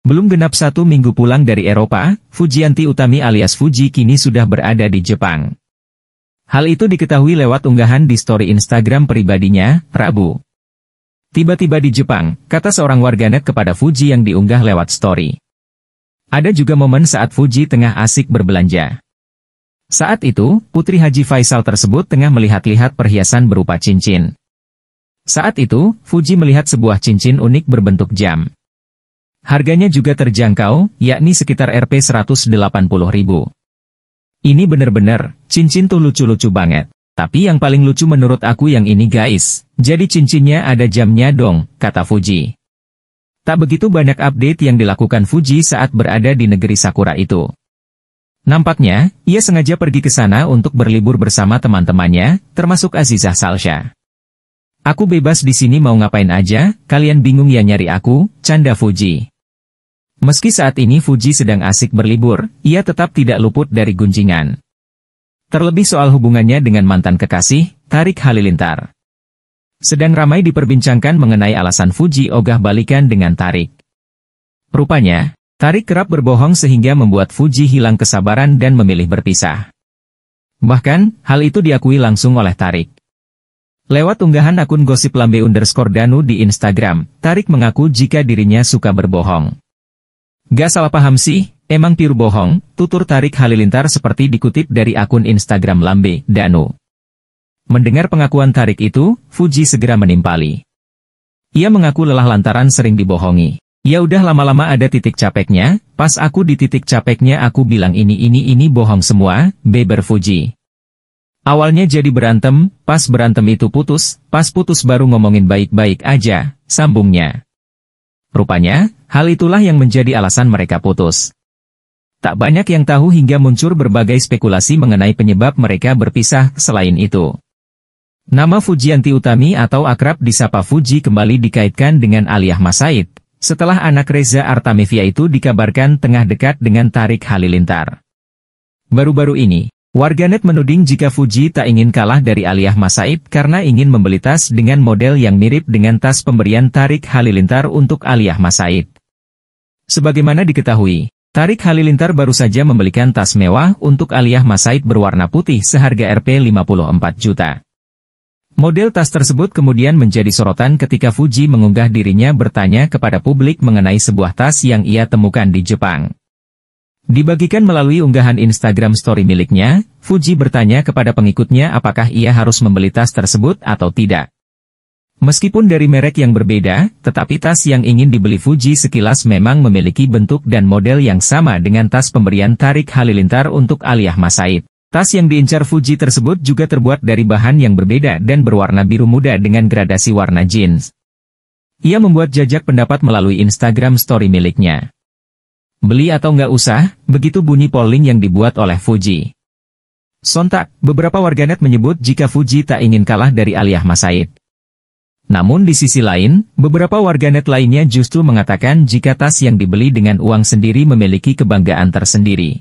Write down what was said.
Belum genap satu minggu pulang dari Eropa, Fujianti Utami alias Fuji kini sudah berada di Jepang. Hal itu diketahui lewat unggahan di story Instagram pribadinya, Rabu. Tiba-tiba di Jepang, kata seorang warganet kepada Fuji yang diunggah lewat story. Ada juga momen saat Fuji tengah asik berbelanja. Saat itu, Putri Haji Faisal tersebut tengah melihat-lihat perhiasan berupa cincin. Saat itu, Fuji melihat sebuah cincin unik berbentuk jam. Harganya juga terjangkau, yakni sekitar Rp 180.000. Ini bener-bener, cincin tuh lucu-lucu banget. Tapi yang paling lucu menurut aku yang ini guys, jadi cincinnya ada jamnya dong, kata Fuji. Tak begitu banyak update yang dilakukan Fuji saat berada di negeri Sakura itu. Nampaknya, ia sengaja pergi ke sana untuk berlibur bersama teman-temannya, termasuk Azizah Salsha. Aku bebas di sini mau ngapain aja, kalian bingung ya nyari aku, canda Fuji. Meski saat ini Fuji sedang asik berlibur, ia tetap tidak luput dari gunjingan. Terlebih soal hubungannya dengan mantan kekasih, Tarik Halilintar. Sedang ramai diperbincangkan mengenai alasan Fuji ogah balikan dengan Tarik. Rupanya, Tarik kerap berbohong sehingga membuat Fuji hilang kesabaran dan memilih berpisah. Bahkan, hal itu diakui langsung oleh Tarik. Lewat unggahan akun gosip lambe underscore danu di Instagram, Tarik mengaku jika dirinya suka berbohong. Gak salah paham sih, emang piru bohong, tutur Tarik Halilintar seperti dikutip dari akun Instagram lambe, danu. Mendengar pengakuan Tarik itu, Fuji segera menimpali. Ia mengaku lelah lantaran sering dibohongi. Ya udah lama-lama ada titik capeknya, pas aku di titik capeknya aku bilang ini ini ini bohong semua, beber Fuji. Awalnya jadi berantem, pas berantem itu putus, pas putus baru ngomongin baik-baik aja, sambungnya. Rupanya, hal itulah yang menjadi alasan mereka putus. Tak banyak yang tahu hingga muncul berbagai spekulasi mengenai penyebab mereka berpisah selain itu. Nama Fujianti Utami atau akrab disapa Fuji kembali dikaitkan dengan Aliyah Masaid, setelah anak Reza Artamevia itu dikabarkan tengah dekat dengan Tarik Halilintar. Baru-baru ini, Warganet menuding jika Fuji tak ingin kalah dari Aliyah Masaib karena ingin membeli tas dengan model yang mirip dengan tas pemberian Tarik Halilintar untuk Aliyah Masaib. Sebagaimana diketahui, Tarik Halilintar baru saja membelikan tas mewah untuk Aliyah Masaib berwarna putih seharga Rp 54 juta. Model tas tersebut kemudian menjadi sorotan ketika Fuji mengunggah dirinya bertanya kepada publik mengenai sebuah tas yang ia temukan di Jepang. Dibagikan melalui unggahan Instagram story miliknya, Fuji bertanya kepada pengikutnya apakah ia harus membeli tas tersebut atau tidak. Meskipun dari merek yang berbeda, tetapi tas yang ingin dibeli Fuji sekilas memang memiliki bentuk dan model yang sama dengan tas pemberian Tarik Halilintar untuk Aliyah Masaid. Tas yang diincar Fuji tersebut juga terbuat dari bahan yang berbeda dan berwarna biru muda dengan gradasi warna jeans. Ia membuat jajak pendapat melalui Instagram story miliknya. Beli atau nggak usah, begitu bunyi polling yang dibuat oleh Fuji. Sontak, beberapa warganet menyebut jika Fuji tak ingin kalah dari Aliyah Masaid. Namun di sisi lain, beberapa warganet lainnya justru mengatakan jika tas yang dibeli dengan uang sendiri memiliki kebanggaan tersendiri.